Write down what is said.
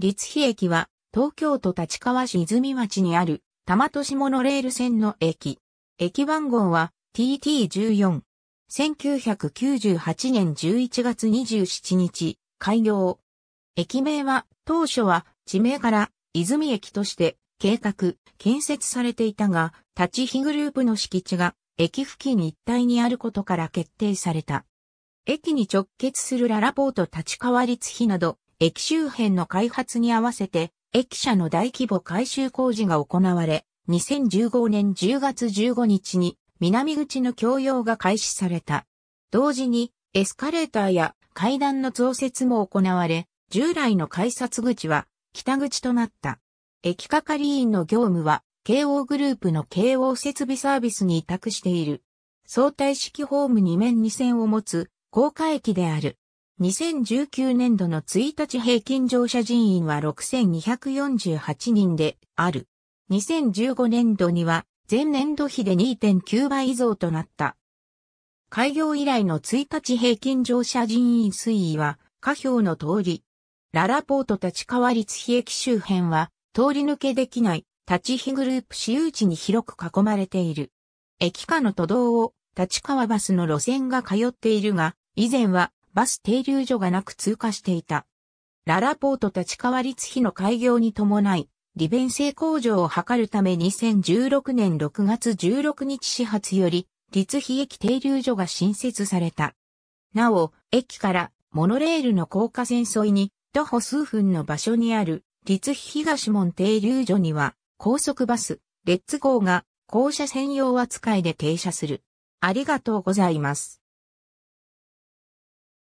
立飛駅は、東京都立川市泉町にある、多摩都市モノレール線の駅。駅番号は TT14。1998年11月27日、開業。駅名は、当初は、地名から、泉駅として、計画、建設されていたが、立ち日グループの敷地が、駅付近一帯にあることから決定された。駅に直結するララポート立川立日など、駅周辺の開発に合わせて、駅舎の大規模改修工事が行われ、2015年10月15日に南口の供用が開始された。同時にエスカレーターや階段の増設も行われ、従来の改札口は北口となった。駅係員の業務は、慶応グループの慶応設備サービスに委託している。相対式ホーム2面2線を持つ、高架駅である。2019年度の1日平均乗車人員は6248人である。2015年度には前年度比で2.9倍増となった。開業以来の1日平均乗車人員推移は下表の通り。ララポート立川立飛駅周辺は通り抜けできない立飛グループ私有地に広く囲まれている。駅下の都道を立川バスの路線が通っているが、以前はバス停留所がなく通過していた。ララポート立川立碑の開業に伴い、利便性向上を図るため2016年6月16日始発より、立碑駅停留所が新設された。なお、駅からモノレールの高架線沿いに、徒歩数分の場所にある、立碑東門停留所には、高速バス、レッツゴーが、校舎専用扱いで停車する。ありがとうございます。